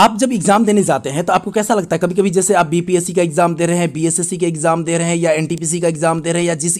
आप जब एग्ज़ाम देने जाते हैं तो आपको कैसा लगता है कभी कभी जैसे आप बीपीएससी का एग्ज़ाम दे रहे हैं बीएसएससी का एग्ज़ाम दे रहे हैं या एनटीपीसी का एग्ज़ाम दे रहे हैं या जिस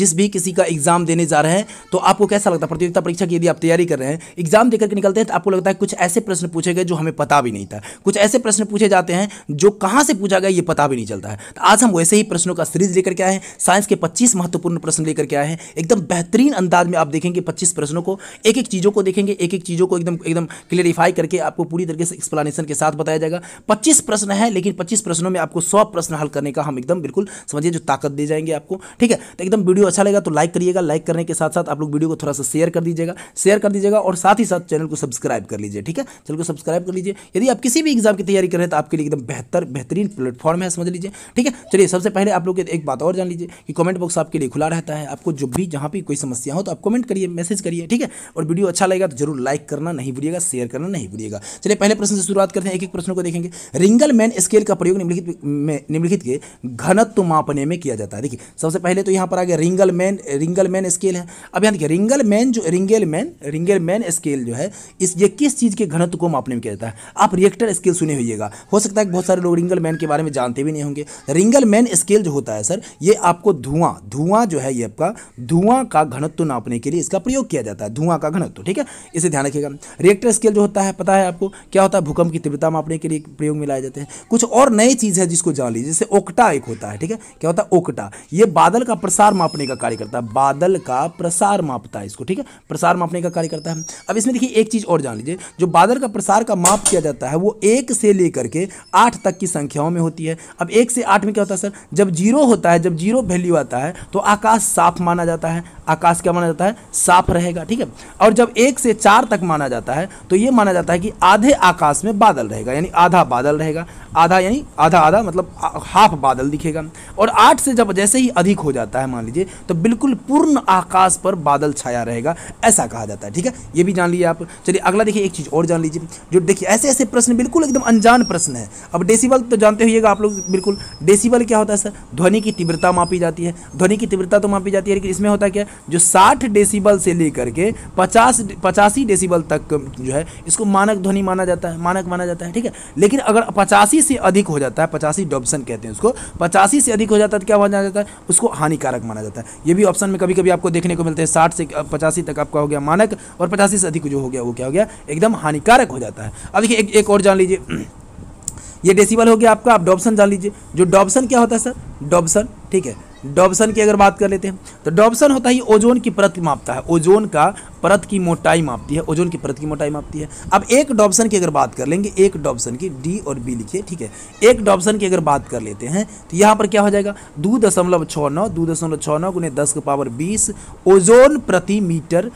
जिस भी किसी का एग्ज़ाम देने जा रहे हैं तो आपको कैसा लगता है प्रतियोगिता परीक्षा की यदि आप तैयारी कर रहे हैं एग्ज़ाम देकर के निकलते हैं तो आपको लगता है कुछ ऐसे प्रश्न पूछे गए जो हमें पता भी नहीं था कुछ ऐसे प्रश्न पूछे जाते हैं जो कहाँ से पूछा गया ये पता भी नहीं चलता है तो आज हम वैसे ही प्रश्नों का सीरीज लेकर के आए हैं साइंस के पच्चीस महत्वपूर्ण प्रश्न लेकर के आए हैं एकदम बेहतरीन अंदाज में आप देखेंगे पच्चीस प्रश्नों को एक एक चीज़ों को देखेंगे एक एक चीज़ों को एकदम एकदम क्लियरिफाई करके आपको पूरी तरीके से एक्सप्लानेशन एक्सप्लेनेशन के साथ बताया जाएगा पच्चीस प्रश्न है लेकिन पच्चीस प्रश्नों में आपको सौ प्रश्न हल करने का हम एकदम बिल्कुल समझिए जो ताकत दे जाएंगे आपको ठीक है तो एकदम वीडियो अच्छा लगेगा तो लाइक करिएगा लाइक करने के साथ साथ आप लोग वीडियो को थोड़ा सा शेयर कर दीजिएगा शेयर कर दीजिएगा और साथ ही साथ चैनल को सब्सक्राइब कर लीजिए ठीक है चैनल को सब्सक्राइब कर लीजिए यदि आप किसी भी एग्जाम की तैयारी कर रहे हैं तो आपके लिए एकदम बेहतर बेहतरीन प्लेटफॉर्म है समझ लीजिए ठीक है चलिए सबसे पहले आप लोग एक बात और जान लीजिए कि कॉमेंट बॉक्स आपके लिए खुला रहता है आपको जो भी जहाँ भी कोई समस्या हो तो आप कमेंट करिए मैसेज करिए ठीक है और वीडियो अच्छा लगेगा तो जरूर लाइक करना नहीं भूलिएगा शेयर करना नहीं भूलिएगा चलिए पहले प्रश्न से शुरुआत करते हैं एक एक प्रश्न को देखेंगे रिंगल मैन स्केल का प्रयोग निम्नलिखित में निम्नलिखित के घनत्व मापने में किया जाता है देखिए सबसे पहले तो यहाँ पर आ गया Ringelmann Ringelmann scale है अब यहाँ देखिए रिंगल मैन जो Ringelmann Ringelmann scale जो है इस ये किस चीज़ के घनत्व को मापने में किया जाता है आप रिएक्टर स्केल सुने हुईगा हो सकता है बहुत सारे लोग रिंगल मैन के बारे में जानते भी नहीं होंगे रिंगल मैन स्केल जो होता है सर ये आपको धुआं धुआं जो है ये आपका धुआं का घनत्व नापने के लिए इसका प्रयोग किया जाता है धुआं का घनत्व ठीक है इसे ध्यान रखिएगा रिएक्टर स्केल जो होता है पता है आपको क्या होता है भूकंप कम की तीव्रता मापने के लिए प्रयोग में लाए जाते हैं कुछ और नई चीज़ है जिसको जान लीजिए जैसे ओकटा एक होता है ठीक है क्या होता है ओकटा ये बादल का प्रसार मापने का कार्य करता है बादल का प्रसार मापता है इसको ठीक है प्रसार मापने का कार्य करता है अब इसमें देखिए एक चीज़ और जान लीजिए जो बादल का प्रसार का माप किया जाता है वो एक से लेकर के आठ तक की संख्याओं में होती है अब एक से आठ में क्या होता है सर जब जीरो होता है जब जीरो वैल्यू आता है तो आकाश साफ माना जाता है आकाश क्या माना जाता है साफ रहेगा ठीक है और जब एक से चार तक माना जाता है तो यह माना जाता है कि आधे आकाश में में बादल रहेगा यानी आधा बादल रहेगा आधा यानी आधा आधा मतलब हाफ बादल दिखेगा और आठ से जब जैसे ही अधिक हो जाता है मान लीजिए तो बिल्कुल पूर्ण आकाश पर बादल छाया रहेगा ऐसा कहा जाता है ठीक है ये भी जान लीजिए आप चलिए अगला देखिए एक चीज़ और जान लीजिए जो देखिए ऐसे ऐसे प्रश्न बिल्कुल एकदम अनजान प्रश्न है अब डेसीबल तो जानते हुएगा आप लोग बिल्कुल डेसीबल क्या होता है सर ध्वनि की तीव्रता मापी जाती है ध्वनि की तीव्रता तो मापी जाती है लेकिन इसमें होता क्या जो साठ डेसीबल से लेकर के पचास पचासी डेसीबल तक जो है इसको मानक ध्वनि माना जाता है मानक तक माना जाता है ठीक है लेकिन अगर पचासी से अधिक हो जाता है पचासी डॉप्शन कहते हैं उसको पचासी से अधिक हो जाता है तो क्या माना जाता है उसको हानिकारक माना जाता है ये भी ऑप्शन में कभी कभी आपको देखने को मिलते हैं साठ से पचासी तक आपका हो गया मानक और पचासी से अधिक जो हो गया वो क्या हो गया एकदम हानिकारक हो जाता है अब देखिए एक, एक और जान लीजिए ये डेसिबल हो गया आपका आप डॉप्शन जान लीजिए जो डॉप्शन क्या होता है सर डॉप्शन ठीक है डॉबसन की अगर बात कर लेते हैं तो डॉबसन होता है ओजोन की परत मापता है ओजोन का परत की मोटाई मापती है ओजोन की परत की मोटाई मापती है अब एक डॉबसन की अगर बात कर लेंगे एक डॉबसन की डी और बी लिखिए ठीक है एक डॉबसन की अगर बात कर लेते हैं तो यहाँ पर क्या हो जाएगा दो दशमलव छः नौ दो दशमलव छः नौ गुने दस का पावर बीस ओजोन प्रति मीटर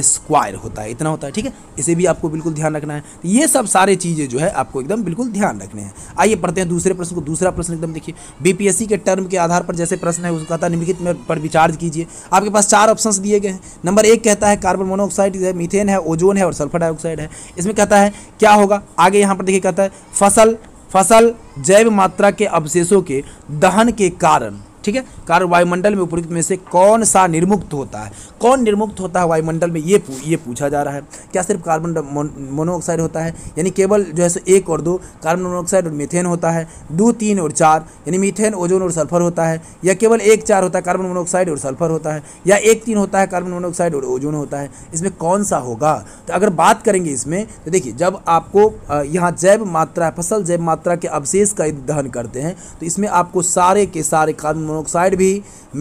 स्क्वायर होता है इतना होता है ठीक है इसे भी आपको बिल्कुल ध्यान रखना है तो ये सब सारे चीज़ें जो है आपको एकदम बिल्कुल ध्यान रखने हैं आइए पढ़ते हैं दूसरे प्रश्न को दूसरा प्रश्न एकदम देखिए बीपीएससी के टर्म के आधार पर जैसे प्रश्न है उसका था निम्नलिखित में पर विचार कीजिए आपके पास चार ऑप्शन दिए गए हैं नंबर एक कहता है कार्बन मोनोऑक्साइड है मीथेन है ओजोन है और सल्फर डाइऑक्साइड है इसमें कहता है क्या होगा आगे यहाँ पर देखिए कहता है फसल फसल जैव मात्रा के अवशेषों के दहन के कारण ठीक है कारण वायुमंडल में उपयुक्त में से कौन सा निर्मुक्त होता है कौन निर्मुक्त होता है वायुमंडल में ये पू, ये पूछा जा रहा है क्या सिर्फ कार्बन मोनोऑक्साइड होता है यानी केवल जो है सो एक और दो कार्बन मोनोऑक्साइड और मीथेन होता है दो तीन और चार यानी मीथेन ओजोन और सल्फर होता है या केवल एक चार होता है कार्बन मोनोऑक्साइड और सल्फर होता है या एक तीन होता है कार्बन मोनोऑक्साइड और ओजोन होता है इसमें कौन सा होगा तो अगर बात करेंगे इसमें तो देखिए जब आपको यहाँ जैव मात्रा फसल जैव मात्रा के अवशेष का दहन करते हैं तो इसमें आपको सारे के सारे कार्बन मोनोऑक्साइड भी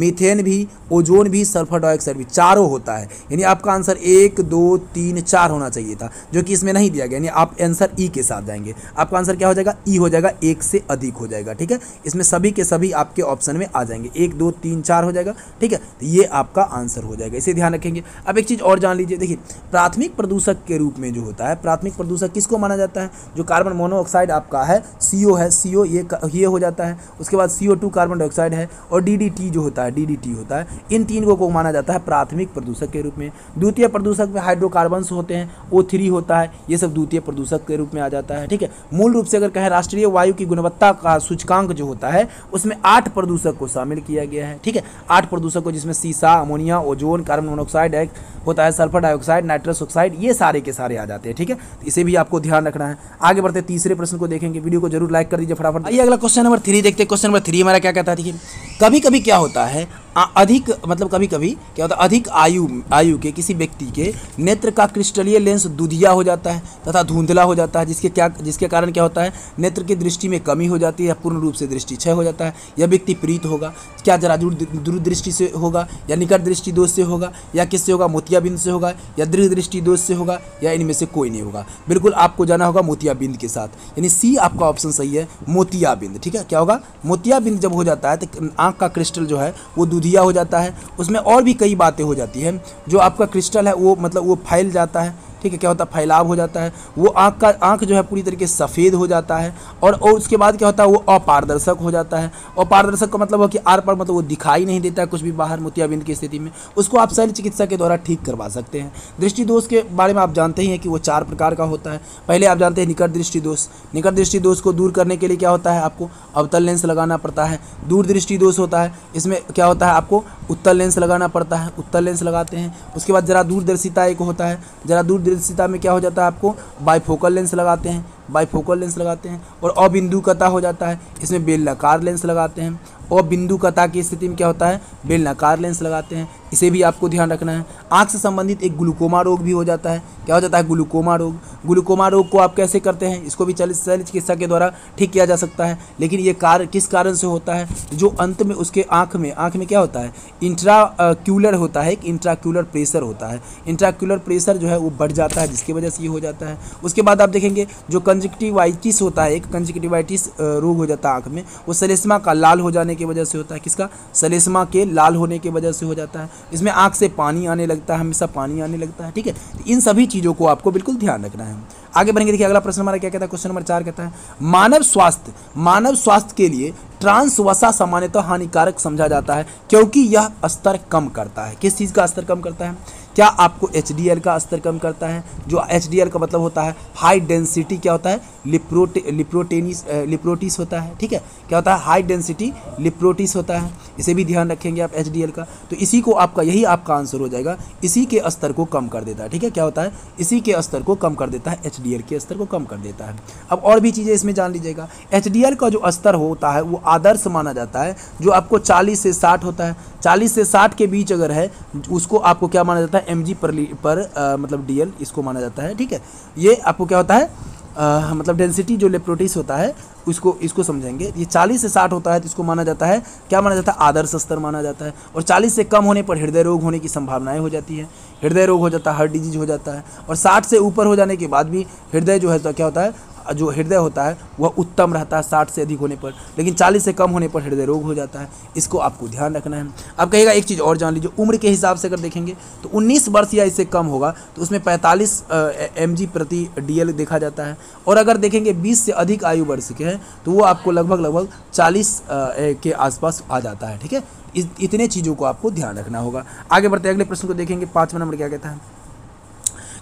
मीथेन भी ओजोन भी सल्फर डाइऑक्साइड भी चारों होता है यानी आपका आंसर एक दो तीन चार होना चाहिए था जो कि इसमें नहीं दिया गया यानी आप आंसर ई e के साथ जाएंगे आपका आंसर क्या हो जाएगा ई e हो जाएगा एक से अधिक हो जाएगा ठीक है इसमें सभी के सभी आपके ऑप्शन में आ जाएंगे एक दो तीन चार हो जाएगा ठीक है तो ये आपका आंसर हो जाएगा इसे ध्यान रखेंगे अब एक चीज़ और जान लीजिए देखिए प्राथमिक प्रदूषक के रूप में जो होता है प्राथमिक प्रदूषक किसको माना जाता है जो कार्बन मोनोऑक्साइड आपका है सी है सी ये ये हो जाता है उसके बाद सी कार्बन डाइऑक्साइड है और डीडीटी जो होता है डीडीटी होता है इन तीन को, को माना जाता है प्राथमिक प्रदूषक के रूप में द्वितीय प्रदूषक में हाइड्रोकार्बन्स होते हैं ओ थ्री होता है ये सब द्वितीय प्रदूषक के रूप में आ जाता है ठीक है मूल रूप से अगर कहें राष्ट्रीय वायु की गुणवत्ता का सूचकांक जो होता है उसमें आठ प्रदूषक को शामिल किया गया है ठीक है आठ प्रदूषक को जिसमें सीसा अमोनिया ओजोन कार्बन मोनोऑक्साइड होता है सल्फर डाइऑक्साइड नाइट्रस ऑक्साइड ये सारे के सारे आ जाते हैं ठीक है तो इसे भी आपको ध्यान रखना है आगे बढ़ते तीसरे प्रश्न को देखेंगे वीडियो को जरूर लाइक कर दीजिए फटाफट आइए अगला क्वेश्चन नंबर थ्री देखते हैं क्वेश्चन नंबर थ्री हमारा क्या कहता है है कभी कभी क्या होता है अधिक मतलब कभी कभी क्या होता है अधिक आयु आयु के किसी व्यक्ति के नेत्र का क्रिस्टलीय लेंस दुधिया हो जाता है तथा धुंधला हो जाता है जिसके क्या जिसके कारण क्या होता है नेत्र की दृष्टि में कमी हो जाती है पूर्ण रूप से दृष्टि क्षय हो जाता है यह व्यक्ति प्रीत होगा क्या जरा दूरदृष्टि से होगा या निकट दृष्टि दोष से होगा या किससे होगा मोतियाबिंद से होगा या दृढ़ दृष्टि दोष से होगा या इनमें से कोई नहीं होगा बिल्कुल आपको जाना होगा मोतियाबिंद के साथ यानी सी आपका ऑप्शन सही है मोतियाबिंद ठीक है क्या होगा मोतियाबिंद जब हो जाता है तो आँख का क्रिस्टल जो है वो दूधिया हो जाता है उसमें और भी कई बातें हो जाती हैं जो आपका क्रिस्टल है वो मतलब वो फैल जाता है ठीक है क्या होता है फैलाव हो जाता है वो आँख का आँख जो है पूरी तरीके से सफ़ेद हो जाता है और, उसके बाद क्या होता है वो अपारदर्शक हो जाता है अपारदर्शक का मतलब हो कि आर पर मतलब वो दिखाई नहीं देता है कुछ भी बाहर मोतियाबिंद की स्थिति में उसको आप शल्य चिकित्सा के द्वारा ठीक करवा सकते हैं दृष्टि दोष के बारे में आप जानते ही हैं कि वो चार प्रकार का होता है पहले आप जानते हैं निकट दृष्टि दोष निकट दृष्टि दोष को दूर करने के लिए क्या होता है आपको अवतल लेंस लगाना पड़ता है दूर दृष्टि दोष होता है इसमें क्या होता है आपको उत्तर लेंस लगाना पड़ता है उत्तर लेंस लगाते हैं उसके बाद ज़रा दूरदर्शिता एक होता है ज़रा दूर दृश्यता में क्या हो जाता है आपको बाईफोकल लेंस लगाते हैं बाईफोकल लेंस लगाते हैं और अबिंदुकता हो जाता है इसमें बेलनाकार लेंस लगाते हैं और बिंदु कता की स्थिति में क्या होता है बेलनाकार लेंस लगाते हैं इसे भी आपको ध्यान रखना है आँख से संबंधित एक ग्लूकोमा रोग भी हो जाता है क्या हो जाता है ग्लूकोमा रोग ग्लूकोमा रोग को आप कैसे करते हैं इसको भी चलित शल चिकित्सा के द्वारा ठीक किया जा सकता है लेकिन ये कार किस कारण से होता है जो अंत में उसके आँख में आँख में क्या होता है इंट्राक्यूलर होता है एक इंट्राक्यूलर प्रेशर होता है इंट्राक्यूलर प्रेशर जो है वो बढ़ जाता है जिसकी वजह से ये हो जाता है उसके बाद आप देखेंगे जो कंजक्टिवाइटिस होता है एक कंजक्टिवाइटिस रोग हो जाता है आँख में वो सलेस्मा का लाल हो जाने की वजह से होता है किसका सलेस्मा के लाल होने की वजह से हो जाता है इसमें आँख से पानी आने लगता है हमेशा पानी आने लगता है ठीक है तो इन सभी चीज़ों को आपको बिल्कुल ध्यान रखना है आगे बढ़ेंगे देखिए अगला प्रश्न हमारा क्या कहता है क्वेश्चन नंबर चार कहता है मानव स्वास्थ्य मानव स्वास्थ्य के लिए ट्रांस वसा सामान्यतः हानिकारक समझा जाता है क्योंकि यह स्तर कम करता है किस चीज़ का स्तर कम करता है क्या आपको एच का स्तर कम करता है जो एच का मतलब होता है हाई डेंसिटी क्या होता है लिप्रोटे लिप्रोटेनिस लिप्रोटिस होता है ठीक है क्या होता है हाई डेंसिटी लिप्रोटिस होता है इसे भी ध्यान रखेंगे आप एच का तो इसी को आपका यही आपका आंसर हो जाएगा इसी के स्तर को कम कर देता है ठीक है क्या होता है इसी के स्तर को कम कर देता है एच के स्तर को कम कर देता है अब और भी चीज़ें इसमें जान लीजिएगा एच का जो स्तर होता है वो आदर्श माना जाता है जो आपको चालीस से साठ होता है चालीस से साठ के बीच अगर है उसको आपको क्या माना जाता है है एम पर पर आ, मतलब डी इसको माना जाता है ठीक है ये आपको क्या होता है आ, uh, मतलब डेंसिटी जो लेप्रोटिस होता है उसको इसको समझेंगे ये 40 से 60 होता है तो इसको माना जाता है क्या माना जाता है आदर्श स्तर माना जाता है और 40 से कम होने पर हृदय रोग होने की संभावनाएं हो जाती है हृदय रोग हो जाता है हार्ट डिजीज हो जाता है और 60 से ऊपर हो जाने के बाद भी हृदय जो है तो क्या होता है जो हृदय होता है वह उत्तम रहता है साठ से अधिक होने पर लेकिन चालीस से कम होने पर हृदय रोग हो जाता है इसको आपको ध्यान रखना है अब कहेगा एक चीज़ और जान लीजिए उम्र के हिसाब से अगर देखेंगे तो उन्नीस वर्ष या इससे कम होगा तो उसमें पैंतालीस एम प्रति डी देखा जाता है और अगर देखेंगे बीस से अधिक आयु वर्ष के हैं तो वो आपको लगभग लगभग चालीस के आसपास आ जाता है ठीक है इतने चीज़ों को आपको ध्यान रखना होगा आगे बढ़ते अगले प्रश्न को देखेंगे पाँचवा नंबर क्या कहता है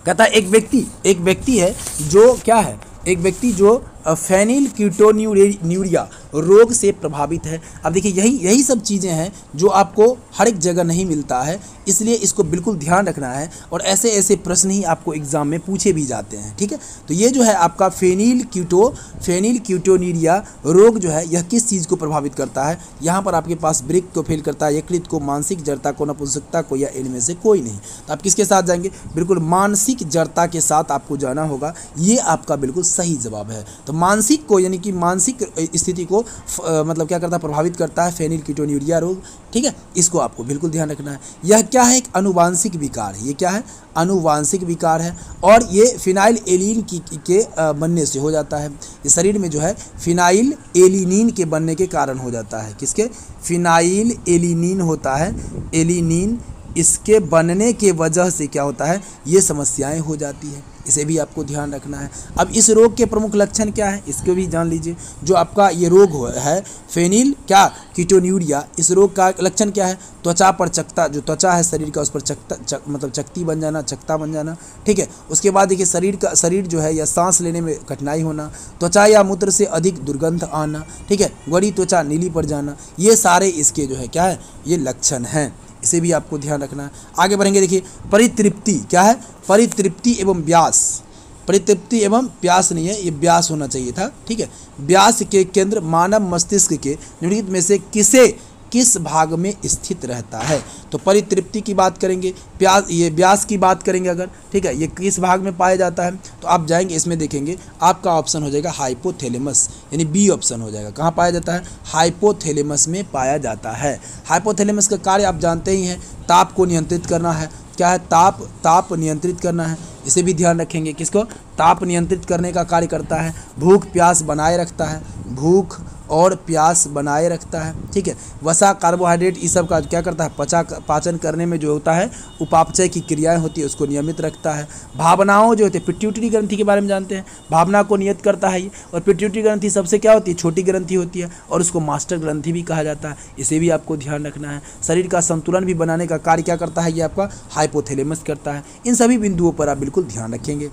कहता है एक व्यक्ति एक व्यक्ति है जो क्या है एक व्यक्ति जो फेनिल क्यूटोन्यूरिया रोग से प्रभावित है अब देखिए यही यही सब चीज़ें हैं जो आपको हर एक जगह नहीं मिलता है इसलिए इसको बिल्कुल ध्यान रखना है और ऐसे ऐसे प्रश्न ही आपको एग्ज़ाम में पूछे भी जाते हैं ठीक है तो ये जो है आपका फेनिल क्यूटो फेनिल क्यूटोनीरिया रोग जो है यह किस चीज़ को प्रभावित करता है यहाँ पर आपके पास ब्रिक को तो फेल करता है यकृत को मानसिक जड़ता को नपुंसकता को या इनमें से कोई नहीं तो आप किसके साथ जाएंगे बिल्कुल मानसिक जड़ता के साथ आपको जाना होगा ये आपका बिल्कुल सही जवाब है तो मानसिक को यानी कि मानसिक स्थिति को आ, मतलब क्या करता है प्रभावित करता है फेनिल यूरिया रोग ठीक है इसको आपको बिल्कुल ध्यान रखना है यह क्या है एक अनुवांशिक विकार है ये क्या है अनुवांशिक विकार है और ये फिनाइल एलिन की के बनने से हो जाता है ये शरीर में जो है फिनाइल एलिनिन के बनने के कारण हो जाता है किसके फिनाइल एलिनिन होता है एलिनिन इसके बनने के वजह से क्या होता है ये समस्याएं हो जाती है इसे भी आपको ध्यान रखना है अब इस रोग के प्रमुख लक्षण क्या है इसको भी जान लीजिए जो आपका ये रोग है फेनिल क्या कीटोन्यूरिया इस रोग का लक्षण क्या है त्वचा पर चकता जो त्वचा है शरीर का उस पर चकता चक, मतलब चकती बन जाना चकता बन जाना ठीक है उसके बाद देखिए शरीर का शरीर जो है या सांस लेने में कठिनाई होना त्वचा या मूत्र से अधिक दुर्गंध आना ठीक है गड़ी त्वचा नीली पड़ जाना ये सारे इसके जो है क्या है ये लक्षण हैं इसे भी आपको ध्यान रखना है आगे बढ़ेंगे देखिए परितृप्ति क्या है परितृप्ति एवं व्यास परितृप्ति एवं व्यास नहीं है ये व्यास होना चाहिए था ठीक है व्यास के केंद्र मानव मस्तिष्क के निम्नलिखित में से किसे किस भाग में स्थित रहता है तो परितृप्ति की बात करेंगे प्यास ये व्यास की बात करेंगे अगर ठीक है ये किस भाग में पाया जाता है तो आप जाएंगे इसमें देखेंगे आपका ऑप्शन हो जाएगा हाइपोथेलेमस यानी बी ऑप्शन हो जाएगा कहाँ पाया जाता है हाइपोथेलेमस में पाया जाता है हाइपोथेलेमस का कार्य आप जानते ही हैं ताप को नियंत्रित करना है क्या है ताप ताप नियंत्रित करना है इसे भी ध्यान रखेंगे किसको ताप नियंत्रित करने का कार्य करता है भूख प्यास बनाए रखता है भूख और प्यास बनाए रखता है ठीक है वसा कार्बोहाइड्रेट इस सब का क्या करता है पचा पाचन करने में जो होता है उपापचय की क्रियाएं होती है उसको नियमित रखता है भावनाओं जो होती है पिट्यूटरी ग्रंथि के बारे में जानते हैं भावना को नियत करता है ये और पिट्यूटरी ग्रंथि सबसे क्या होती है छोटी ग्रंथि होती है और उसको मास्टर ग्रंथि भी कहा जाता है इसे भी आपको ध्यान रखना है शरीर का संतुलन भी बनाने का कार्य क्या करता है ये आपका हाइपोथेलेमस करता है इन सभी बिंदुओं पर आप बिल्कुल ध्यान रखेंगे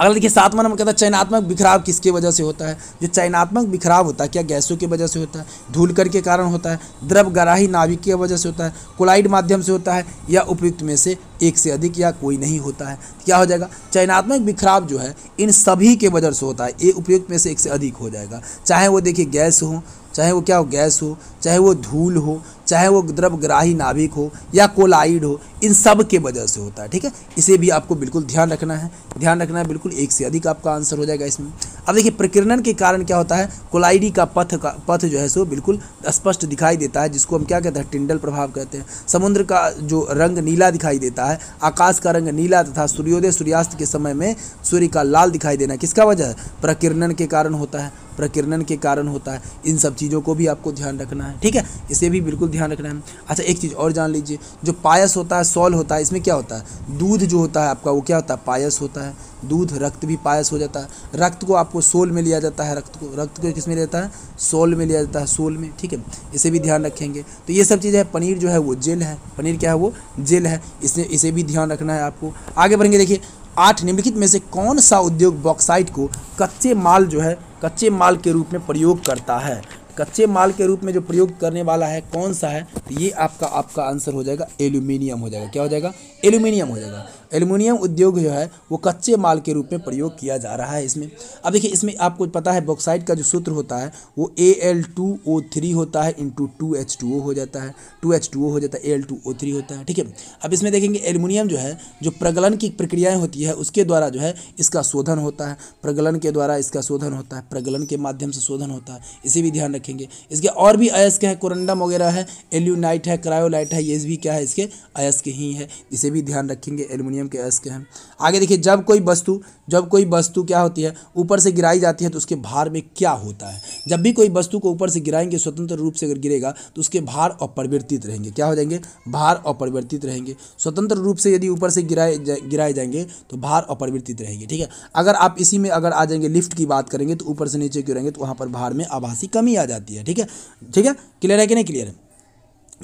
अगला देखिए सातवां नंबर कहता है चयनात्मक बिखराव किसके वजह से होता है जो चयनात्मक बिखराव होता है क्या गैसों की वजह से होता है धूल कर के कारण होता है द्रव गराही नाभिक की वजह से होता है कोलाइड माध्यम से होता है या उपयुक्त में से एक से अधिक या कोई नहीं होता है तो क्या हो जाएगा चयनात्मक बिखराव जो है इन सभी के वजह से होता है ये उपयुक्त में से एक से अधिक हो जाएगा चाहे वो देखिए गैस हो चाहे वो क्या हो गैस हो चाहे वो धूल हो चाहे वो द्रवग्राही नाभिक हो या कोलाइड हो इन सब के वजह से होता है ठीक है इसे भी आपको बिल्कुल ध्यान रखना है ध्यान रखना है बिल्कुल एक से अधिक आपका आंसर हो जाएगा इसमें अब देखिए प्रकीर्णन के कारण क्या होता है कोलाइडी का पथ का पथ जो है सो बिल्कुल स्पष्ट दिखाई देता है जिसको हम क्या कहते हैं टिंडल प्रभाव कहते हैं समुद्र का जो रंग नीला दिखाई देता है है आकाश का रंग नीला तथा सूर्योदय सूर्यास्त के समय में सूर्य का लाल दिखाई देना किसका वजह है प्रकिरणन के कारण होता है प्रकीर्णन के कारण होता है इन सब चीज़ों को भी आपको ध्यान रखना है ठीक है इसे भी बिल्कुल ध्यान रखना है अच्छा एक चीज़ और जान लीजिए जो पायस होता है सॉल होता है इसमें क्या होता है दूध जो होता है आपका वो क्या होता है पायस होता है दूध रक्त भी पायस हो जाता है रक्त को आपको सोल में लिया जाता है रक्त को रक्त को किस में लिया जाता है सोल में लिया जाता है सोल में ठीक है इसे भी ध्यान रखेंगे तो ये सब चीज़ें पनीर जो है वो जेल है पनीर क्या है वो जेल है इसे इसे भी ध्यान रखना है आपको आगे बढ़ेंगे देखिए आठ निम्नलिखित में से कौन सा उद्योग बॉक्साइट को कच्चे माल जो है कच्चे माल के रूप में प्रयोग करता है कच्चे माल के रूप में जो प्रयोग करने वाला है कौन सा है तो ये आपका आपका आंसर हो जाएगा एल्यूमिनियम हो जाएगा क्या हो जाएगा एल्यूमिनियम हो जाएगा एल्युमिनियम उद्योग जो है वो कच्चे माल के रूप में प्रयोग किया जा रहा है इसमें अब देखिए इसमें आपको पता है बॉक्साइड का जो सूत्र होता है वो A L two O three होता है into two H two O हो जाता है टू एच टू ओ हो जाता है A L two O three होता है ठीक है अब इसमें देखेंगे एल्युमिनियम जो है जो प्रगलन की प्रक्रियाएँ होती है उसके द्वारा जो है इसका शोधन होता है प्रगलन के द्वारा इसका शोधन होता है प्रगलन के माध्यम से शोधन होता है इसे भी ध्यान रखेंगे इसके और भी अयस्क हैं कोरंडम वगैरह है एल्यूनाइट है क्रायोलाइट है ये भी क्या है इसके अयस्क ही है इसे भी ध्यान रखेंगे एल्युमिनियम एल्यूमिनियम के अयस्क हैं आगे देखिए जब कोई वस्तु जब कोई वस्तु क्या होती है ऊपर से गिराई जाती है तो उसके भार में क्या होता है जब भी कोई वस्तु को ऊपर से गिराएंगे स्वतंत्र रूप से अगर गिरेगा तो उसके भार अपरिवर्तित रहेंगे क्या हो जाएंगे भार अपरिवर्तित रहेंगे स्वतंत्र रूप से यदि ऊपर से गिराए गिराए जाएंगे तो भार अपरिवर्तित रहेंगे ठीक है अगर आप इसी में अगर आ जाएंगे लिफ्ट की बात करेंगे तो ऊपर से नीचे गिरेंगे तो वहाँ पर भार में आभासी कमी आ जाती है ठीक है ठीक है क्लियर है कि नहीं क्लियर है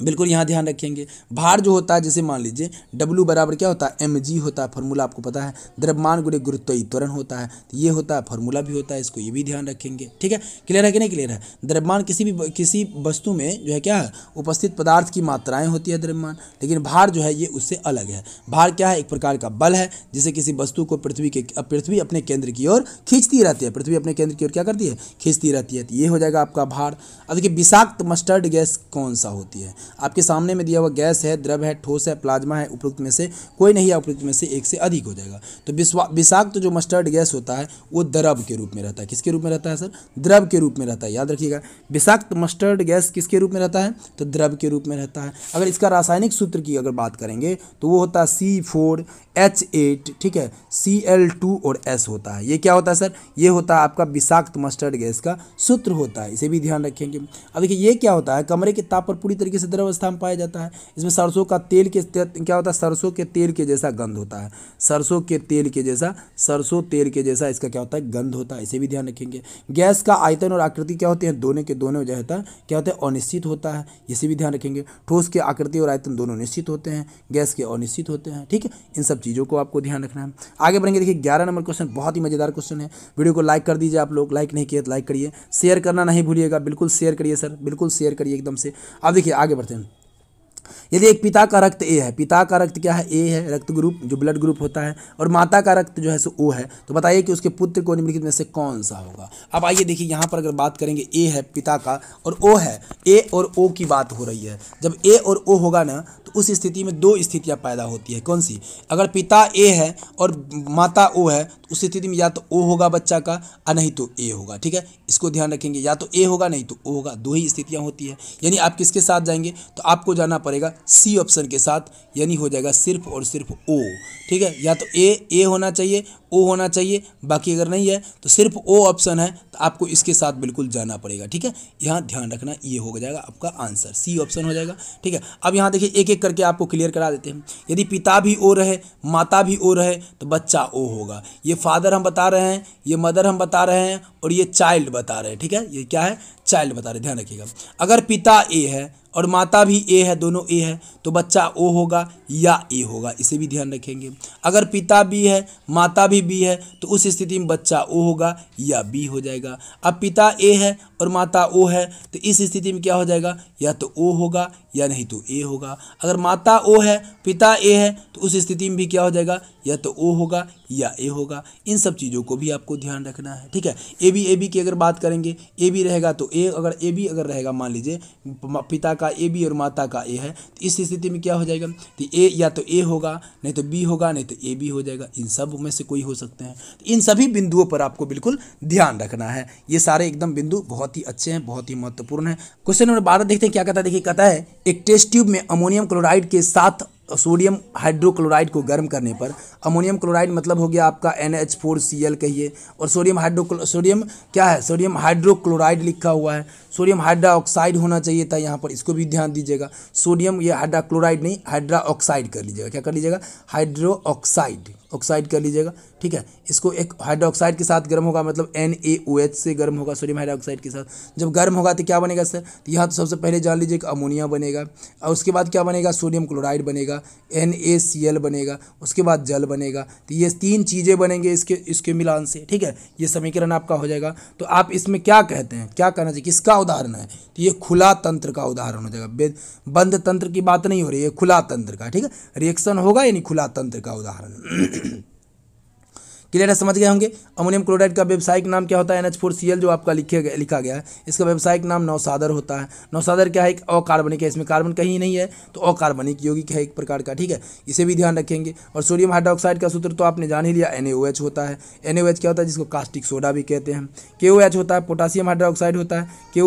बिल्कुल यहाँ ध्यान रखेंगे भार जो होता है जैसे मान लीजिए W बराबर क्या होता है एम जी होता है फॉर्मूला आपको पता है द्रव्यमान गुणे गुरुत्व त्वरण होता है तो ये होता है फॉर्मूला भी होता है इसको ये भी ध्यान रखेंगे ठीक है क्लियर है कि नहीं क्लियर है द्रव्यमान किसी भी किसी वस्तु में जो है क्या है उपस्थित पदार्थ की मात्राएँ होती है द्रव्यमान लेकिन भार जो है ये उससे अलग है भार क्या है एक प्रकार का बल है जिसे किसी वस्तु को पृथ्वी के पृथ्वी अपने केंद्र की ओर खींचती रहती है पृथ्वी अपने केंद्र की ओर क्या करती है खींचती रहती है तो ये हो जाएगा आपका भार अब देखिए विषाक्त मस्टर्ड गैस कौन सा होती है आपके सामने में दिया हुआ गैस है द्रव है ठोस है प्लाज्मा है उपयुक्त में से कोई नहीं है उपयुक्त में से एक से अधिक हो जाएगा तो विषाक्त तो जो मस्टर्ड गैस होता है वो द्रव के रूप में रहता है किसके रूप में रहता है सर द्रव के रूप में रहता है याद रखिएगा विषाक्त मस्टर्ड गैस किसके रूप में रहता है तो द्रव के रूप में रहता है अगर इसका रासायनिक सूत्र की अगर बात करेंगे तो वो होता है सी फोर एच एट ठीक है सी एल टू और एस होता है ये क्या होता है सर ये होता है आपका विषाक्त मस्टर्ड गैस का सूत्र होता है इसे भी ध्यान रखेंगे अब देखिए ये क्या होता है कमरे के ताप पर पूरी तरीके से द्रव अवस्था में पाया जाता है इसमें सरसों का तेल के क्या होता है सरसों के तेल के जैसा गंध होता है सरसों के तेल के जैसा सरसों तेल के जैसा इसका क्या होता है गंध होता है इसे भी ध्यान रखेंगे गैस का आयतन और आकृति क्या होती है दोनों के दोनों जो होता है क्या होता है अनिश्चित होता है इसे भी ध्यान रखेंगे ठोस के आकृति और आयतन दोनों निश्चित होते हैं गैस के अनिश्चित होते हैं ठीक है इन सब चीज़ों को आपको ध्यान रखना है आगे बढ़ेंगे देखिए ग्यारह नंबर क्वेश्चन बहुत ही मजेदार क्वेश्चन है वीडियो को लाइक कर दीजिए आप लोग लाइक नहीं किए तो लाइक करिए शेयर करना नहीं भूलिएगा बिल्कुल शेयर करिए सर बिल्कुल शेयर करिए एकदम से अब देखिए आगे बढ़ते हैं यदि एक पिता का रक्त ए है पिता का रक्त क्या है ए है रक्त ग्रुप जो ब्लड ग्रुप होता है और माता का रक्त जो है सो ओ है तो बताइए कि उसके पुत्र को निम्नलिखित में से कौन सा होगा अब आइए देखिए यहाँ पर अगर बात करेंगे ए है पिता का और ओ है ए और ओ की बात हो रही है जब ए और ओ होगा ना तो उस स्थिति में दो स्थितियाँ पैदा होती है कौन सी अगर पिता ए है और माता ओ है तो उस स्थिति में या तो ओ होगा बच्चा का और नहीं तो ए होगा ठीक है इसको ध्यान रखेंगे या तो ए होगा नहीं तो ओ होगा दो ही स्थितियाँ होती है यानी आप किसके साथ जाएंगे तो आपको जाना पड़ेगा सी ऑप्शन के साथ यानी हो जाएगा सिर्फ और सिर्फ ओ ठीक है या तो ए ए होना चाहिए ओ होना चाहिए बाकी अगर नहीं है तो सिर्फ ओ ऑप्शन है तो आपको इसके साथ बिल्कुल जाना पड़ेगा ठीक है यहाँ ध्यान रखना ये हो जाएगा आपका आंसर सी ऑप्शन हो जाएगा ठीक है अब यहाँ देखिए एक एक एक करके आपको क्लियर करा देते हैं यदि पिता भी ओ रहे माता भी ओ रहे तो बच्चा ओ होगा ये फादर हम बता रहे हैं ये मदर हम बता रहे हैं और ये चाइल्ड बता रहे हैं ठीक है ये क्या है चाइल्ड बता रहे ध्यान रखिएगा अगर पिता ए है और माता भी ए है दोनों ए है तो बच्चा ओ होगा या ए होगा इसे भी ध्यान रखेंगे अगर पिता बी है माता भी बी है तो उस स्थिति में बच्चा ओ होगा या बी हो जाएगा अब पिता ए है और माता ओ है तो इस स्थिति में क्या हो जाएगा या तो ओ होगा या नहीं तो ए होगा अगर माता ओ है पिता ए है तो उस स्थिति में भी क्या हो जाएगा या तो ओ होगा या ए होगा इन सब चीज़ों को भी आपको ध्यान रखना है ठीक है ए बी ए बी की अगर बात करेंगे ए बी रहेगा तो ए ए अगर ए बी अगर रहेगा मान लीजिए पिता का ए बी और माता का ए है तो इस स्थिति में क्या हो जाएगा तो ए या तो ए होगा नहीं तो बी होगा नहीं तो ए बी हो जाएगा इन सब में से कोई हो सकते हैं तो इन सभी बिंदुओं पर आपको बिल्कुल ध्यान रखना है ये सारे एकदम बिंदु बहुत ही अच्छे हैं बहुत ही महत्वपूर्ण है क्वेश्चन नंबर बारह देखते हैं क्या कहता है देखिए कहता है एक टेस्ट ट्यूब में अमोनियम क्लोराइड के साथ सोडियम हाइड्रोक्लोराइड को गर्म करने पर अमोनियम क्लोराइड मतलब हो गया आपका N H four C L कहिए और सोडियम हाइड्रो सोडियम क्या है सोडियम हाइड्रोक्लोराइड लिखा हुआ है सोडियम हाइड्रा ऑक्साइड होना चाहिए था यहाँ पर इसको भी ध्यान दीजिएगा सोडियम ये हाइड्रा क्लोराइड नहीं हाइड्रा ऑक्साइड कर लीजिएगा क्या कर लीजिएगा हाइड्रो ऑक्साइड ऑक्साइड कर लीजिएगा ठीक है इसको एक हाइड्रोक्साइड के साथ गर्म होगा मतलब एन ए ओ एच से गर्म होगा सोडियम हाइड्रोक्साइड के साथ जब गर्म होगा तो क्या बनेगा सर तो यहाँ तो सबसे पहले जान लीजिए कि अमोनिया बनेगा और उसके बाद क्या बनेगा सोडियम क्लोराइड बनेगा एन ए सी एल बनेगा उसके बाद जल बनेगा तो ये तीन चीज़ें बनेंगे इसके इसके मिलान से ठीक है ये समीकरण आपका हो जाएगा तो आप इसमें क्या कहते हैं क्या कहना चाहिए किसका उदाहरण है तो ये खुला तंत्र का उदाहरण हो जाएगा बंद तंत्र की बात नहीं हो रही है खुला तंत्र का ठीक है रिएक्शन होगा यानी खुला तंत्र का उदाहरण क्लियर है समझ गए होंगे अमोनियम क्लोराइड का व्यावसायिक नाम क्या होता है एन जो आपका लिखे गया लिखा गया है इसका व्यावसायिक नाम नौसादर होता है नौसादर क्या है एक अकार्बनिक है इसमें कार्बन कहीं नहीं है तो अकार्बनिक यौगिक है एक प्रकार का ठीक है इसे भी ध्यान रखेंगे और सोडियम हाइड्रोक्साइड का सूत्र तो आपने जान ही लिया एन होता है एन क्या होता है जिसको कास्टिक सोडा भी कहते हैं के होता है पोटासियम हाइड्रोक्साइड होता है के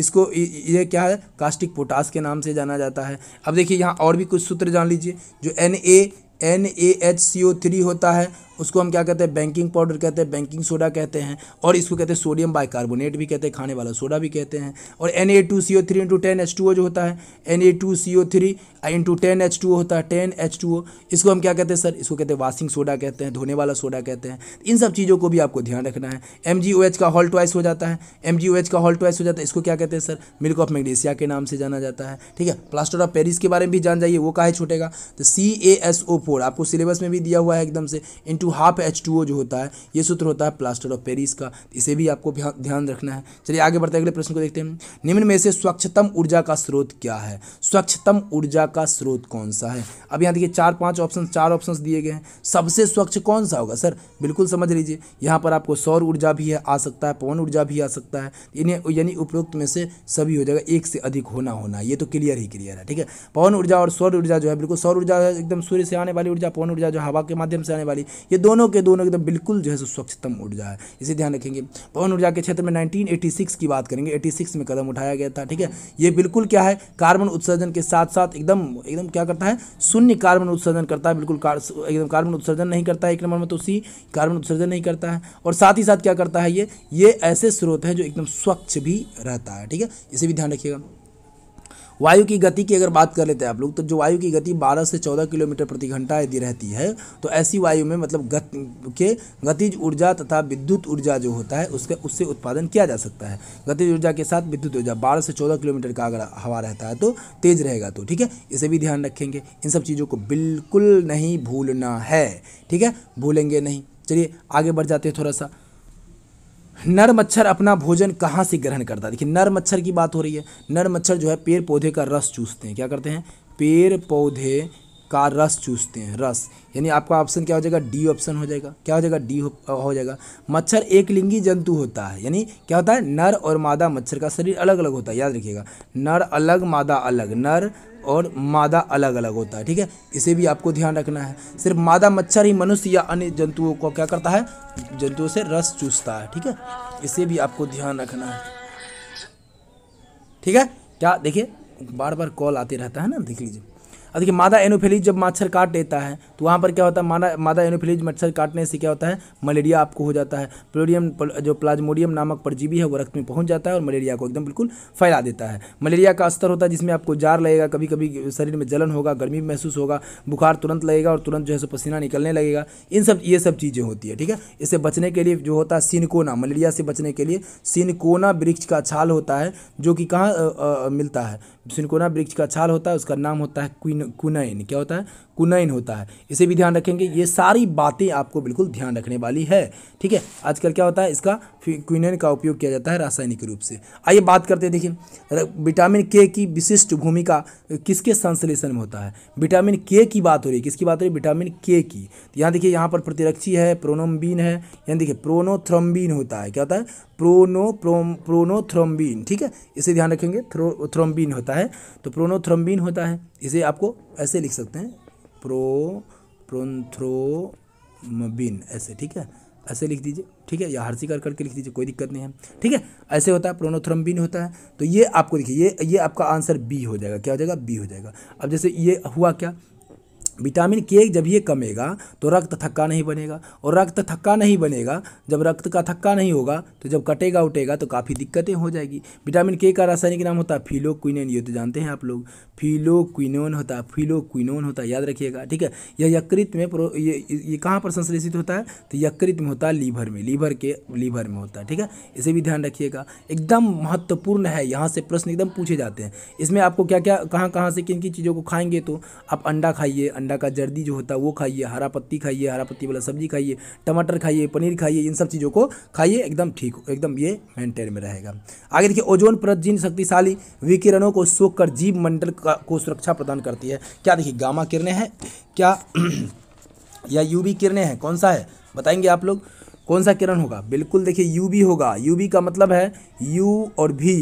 इसको ये क्या है कास्टिक पोटास के नाम से जाना जाता है अब देखिए यहाँ और भी कुछ सूत्र जान लीजिए जो N A N A H C O three होता है उसको हम क्या कहते हैं बैंकिंग पाउडर कहते हैं बैंकिंग सोडा कहते हैं और इसको कहते हैं सोडियम बाइकार्बोनेट भी कहते हैं खाने वाला सोडा भी कहते हैं और N A two C O three into ten H two O जो होता है N A two C O three into ten H two O होता है टेन एच टू ओ इसको हम क्या कहते हैं सर इसको कहते हैं वाशिंग सोडा कहते हैं धोने वाला सोडा कहते हैं इन सब चीज़ों को भी आपको ध्यान रखना है एम जी ओ एच का हॉल ट्वाइस हो जाता है एम जी ओ एच का हॉल ट्वाइस हो जाता है इसको क्या कहते हैं सर मिल्क ऑफ मैग्नेशिया के नाम से जाना जाता है ठीक है प्लास्टर ऑफ पेरिस के बारे में भी जान जाइए वो का छूटेगा तो C A S O four आपको सिलेबस में भी दिया हुआ है एकदम से into two half H two O जो होता है ये सूत्र होता है प्लास्टर ऑफ पेरिस का इसे भी आपको ध्यान रखना है चलिए आगे बढ़ते हैं अगले प्रश्न को देखते हैं निम्न में से स्वच्छतम ऊर्जा का स्रोत क्या है स्वच्छतम ऊर्जा का स्रोत कौन सा है अब यहाँ देखिए चार पाँच ऑप्शन चार ऑप्शन दिए गए हैं सबसे स्वच्छ कौन सा होगा सर बिल्कुल समझ लीजिए यहाँ पर आपको सौर ऊर्जा भी है आ सकता है पवन ऊर्जा भी आ सकता है यानी उपरोक्त में से सभी हो जाएगा एक से अधिक होना होना ये तो क्लियर ही क्लियर है ठीक है पवन ऊर्जा और सौर ऊर्जा जो है बिल्कुल सौर ऊर्जा एकदम सूर्य से आने वाली ऊर्जा पवन ऊर्जा जो हवा के माध्यम से आने वाली ये दोनों के दोनों एकदम बिल्कुल जो है सो स्वच्छतम ऊर्जा है इसे ध्यान रखेंगे पवन ऊर्जा के क्षेत्र में 1986 की बात करेंगे 86 में कदम उठाया गया था ठीक है ये बिल्कुल क्या है कार्बन उत्सर्जन के साथ साथ एकदम एकदम क्या करता है शून्य कार्बन उत्सर्जन करता है बिल्कुल एकदम कार्बन उत्सर्जन नहीं करता है एक नंबर में तो सी कार्बन उत्सर्जन नहीं करता है और साथ ही साथ क्या करता है ये ये ऐसे स्रोत हैं जो एकदम स्वच्छ भी रहता है ठीक है इसे भी ध्यान रखिएगा वायु की गति की अगर बात कर लेते हैं आप लोग तो जो वायु की गति 12 से 14 किलोमीटर प्रति घंटा यदि रहती है तो ऐसी वायु में मतलब गत के गतिज ऊर्जा तथा विद्युत ऊर्जा जो होता है उसके उससे उत्पादन किया जा सकता है गतिज ऊर्जा के साथ विद्युत ऊर्जा बारह से चौदह किलोमीटर का अगर हवा रहता है तो तेज रहेगा तो ठीक है इसे भी ध्यान रखेंगे इन सब चीज़ों को बिल्कुल नहीं भूलना है ठीक है भूलेंगे नहीं चलिए आगे बढ़ जाते हैं थोड़ा सा नर मच्छर अपना भोजन कहाँ से ग्रहण करता है देखिए नर मच्छर की बात हो रही है नर मच्छर जो है पेड़ पौधे का रस चूसते हैं क्या करते हैं पेड़ पौधे का रस चूसते हैं रस यानी आपका ऑप्शन क्या हो जाएगा डी ऑप्शन हो जाएगा क्या हो जाएगा डी हो, जाएगा मच्छर एक लिंगी जंतु होता है यानी क्या होता है नर और मादा मच्छर का शरीर अलग अलग होता है याद रखिएगा नर अलग मादा अलग नर और मादा अलग अलग होता है ठीक है इसे भी आपको ध्यान रखना है सिर्फ मादा मच्छर ही मनुष्य या अन्य जंतुओं को क्या करता है जंतुओं से रस चूसता है ठीक है इसे भी आपको ध्यान रखना है ठीक है क्या देखिए बार बार कॉल आते रहता है ना देख लीजिए अब देखिए मादा एनोफेलिज जब मच्छर काट देता है तो वहाँ पर क्या होता है मादा मादा एनोफेलीज मच्छर काटने से क्या होता है मलेरिया आपको हो जाता है प्लोडियम जो प्लाज्मोडियम नामक परजीवी है वो रक्त में पहुँच जाता है और मलेरिया को एकदम बिल्कुल फैला देता है मलेरिया का स्तर होता है जिसमें आपको जार लगेगा कभी कभी शरीर में जलन होगा गर्मी महसूस होगा बुखार तुरंत लगेगा और तुरंत जो है सो पसीना निकलने लगेगा इन सब ये सब चीज़ें होती है ठीक है इससे बचने के लिए जो होता है सिनकोना मलेरिया से बचने के लिए सिनकोना वृक्ष का छाल होता है जो कि कहाँ मिलता है सिनकोना वृक्ष का छाल होता है उसका नाम होता है क्विन कुनैन क्या होता है कुनैन होता है इसे भी ध्यान रखेंगे ये सारी बातें आपको बिल्कुल ध्यान रखने वाली है ठीक है आजकल क्या होता है इसका क्विनैन का उपयोग किया जाता है रासायनिक रूप से आइए बात करते हैं देखिए विटामिन के की विशिष्ट भूमिका किसके संश्लेषण में होता है विटामिन के की बात हो रही है किसकी बात हो रही है विटामिन के की तो यहाँ देखिए यहाँ पर प्रतिरक्षी है प्रोनोम्बिन है यहाँ देखिए प्रोनोथ्रोम्बीन होता है क्या होता है प्रोनो प्रोनोथ्रोम्बीन ठीक है इसे ध्यान रखेंगे थ्रो थ्रोम्बिन होता है तो प्रोनोथ्रम्बिन होता है इसे आपको ऐसे लिख सकते हैं प्रो प्रोथ्रोमबिन ऐसे ठीक है ऐसे लिख दीजिए ठीक है या कर करके लिख दीजिए कोई दिक्कत नहीं है ठीक है ऐसे होता है प्रोनोथ्रम्बिन होता है तो ये आपको देखिए ये ये आपका आंसर बी हो जाएगा क्या हो जाएगा बी हो जाएगा अब जैसे ये हुआ क्या विटामिन के जब ये कमेगा तो रक्त थक्का नहीं बनेगा और रक्त थक्का नहीं बनेगा जब रक्त का थक्का नहीं होगा तो जब कटेगा उटेगा तो काफ़ी दिक्कतें हो जाएगी विटामिन के का रासायनिक नाम होता है फिलोक्विनोन ये तो जानते हैं आप लोग फिलोक्विनोन होता है फिलोक्विनोन होता है याद रखिएगा ठीक है यह यकृत में प्रो ये ये कहाँ पर संश्लेषित होता है तो यकृत में होता है लीवर में लीवर के लीवर में होता है ठीक है इसे भी ध्यान रखिएगा एकदम महत्वपूर्ण है यहाँ से प्रश्न एकदम पूछे जाते हैं इसमें आपको क्या क्या कहाँ कहाँ से किन किन चीज़ों को खाएंगे तो आप अंडा खाइए अंडा का जर्दी जो होता है वो खाइए हरा पत्ती खाइए हरा पत्ती वाला सब्जी खाइए टमाटर खाइए पनीर खाइए इन सब चीज़ों को खाइए एकदम ठीक एकदम ये मेंटेन में रहेगा आगे देखिए ओजोन परत जिन शक्तिशाली विकिरणों को सोख कर जीव मंडल को सुरक्षा प्रदान करती है क्या देखिए गामा किरणें हैं क्या या यूवी किरणें हैं कौन सा है बताएंगे आप लोग कौन सा किरण होगा बिल्कुल देखिए यूवी होगा यूवी का मतलब है यू और भी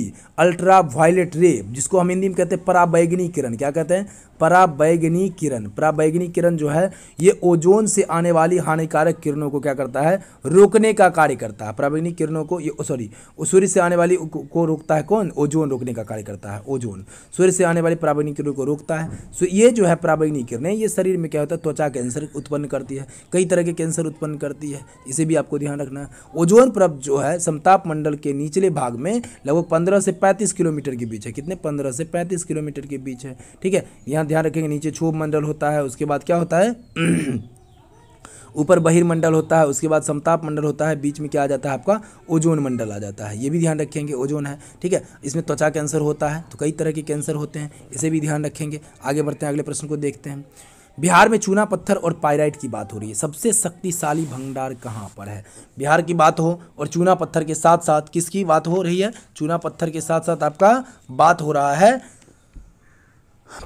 अल्ट्रा वायलेट रे जिसको हम हिंदी में कहते हैं पराबैगनी किरण क्या कहते हैं पराबैगनी किरण पराबैगनी किरण जो है ये ओजोन से आने वाली हानिकारक किरणों को क्या करता है रोकने का कार्य करता है पराबैगनी किरणों को ये सॉरी सूर्य से आने वाली को रोकता है कौन ओजोन रोकने का कार्य करता है ओजोन सूर्य से आने वाली पराबैगनी किरणों को रोकता है सो ये जो है पराबैगनी किरणें ये शरीर में क्या होता है त्वचा कैंसर उत्पन्न करती है कई तरह के कैंसर उत्पन्न करती है इसे भी आपको ध्यान रखना है ओजोन प्रभ जो है समताप मंडल के निचले भाग में लगभग पंद्रह से पैंतीस किलोमीटर के बीच है कितने पंद्रह से पैंतीस किलोमीटर के बीच है ठीक है यहाँ ध्यान रखेंगे नीचे क्षोभ मंडल होता है उसके बाद क्या होता है ऊपर बहिर्मंडल होता है उसके बाद समताप मंडल होता है बीच में क्या आ जाता है आपका ओजोन मंडल आ जाता है ये भी ध्यान रखेंगे ओजोन है ठीक है इसमें त्वचा कैंसर होता है तो कई तरह के कैंसर होते हैं इसे भी ध्यान रखेंगे आगे बढ़ते हैं अगले प्रश्न को देखते हैं बिहार में चूना पत्थर और पायराइट की बात हो रही है सबसे शक्तिशाली भंडार कहाँ पर है बिहार की बात हो और चूना पत्थर के साथ साथ किसकी बात हो रही है चूना पत्थर के साथ साथ आपका बात हो रहा है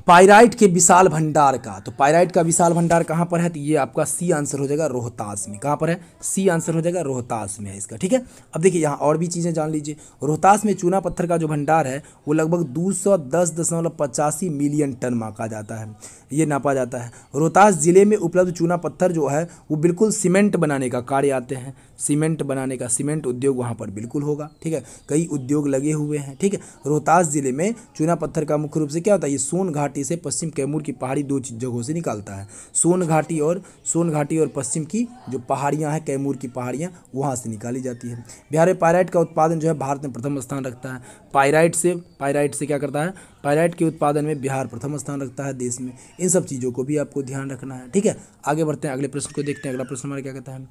पायराइट के विशाल भंडार का तो पायराइट का विशाल भंडार कहाँ पर है तो ये आपका सी आंसर हो जाएगा रोहतास में कहाँ पर है सी आंसर हो जाएगा रोहतास में है इसका ठीक है अब देखिए यहाँ और भी चीज़ें जान लीजिए रोहतास में चूना पत्थर का जो भंडार है वो लगभग दो सौ दस दशमलव पचासी मिलियन टन मापा जाता है ये नापा जाता है रोहतास ज़िले में उपलब्ध चूना पत्थर जो है वो बिल्कुल सीमेंट बनाने का कार्य आते हैं सीमेंट बनाने का सीमेंट उद्योग वहाँ पर बिल्कुल होगा ठीक है कई उद्योग लगे हुए हैं ठीक है रोहतास ज़िले में चूना पत्थर का मुख्य रूप से क्या होता है ये सोन घाटी से पश्चिम कैमूर की पहाड़ी दो जगहों से निकालता है सोन घाटी और सोन घाटी और पश्चिम की जो पहाड़ियाँ हैं कैमूर की पहाड़ियाँ वहाँ से निकाली जाती है बिहार में पायराइट का उत्पादन जो है भारत में प्रथम स्थान रखता है पायराइट से पायराइट से क्या करता है पायलाइट के उत्पादन में बिहार प्रथम स्थान रखता है देश में इन सब चीज़ों को भी आपको ध्यान रखना है ठीक है आगे बढ़ते हैं अगले प्रश्न को देखते हैं अगला प्रश्न हमारा क्या कहता है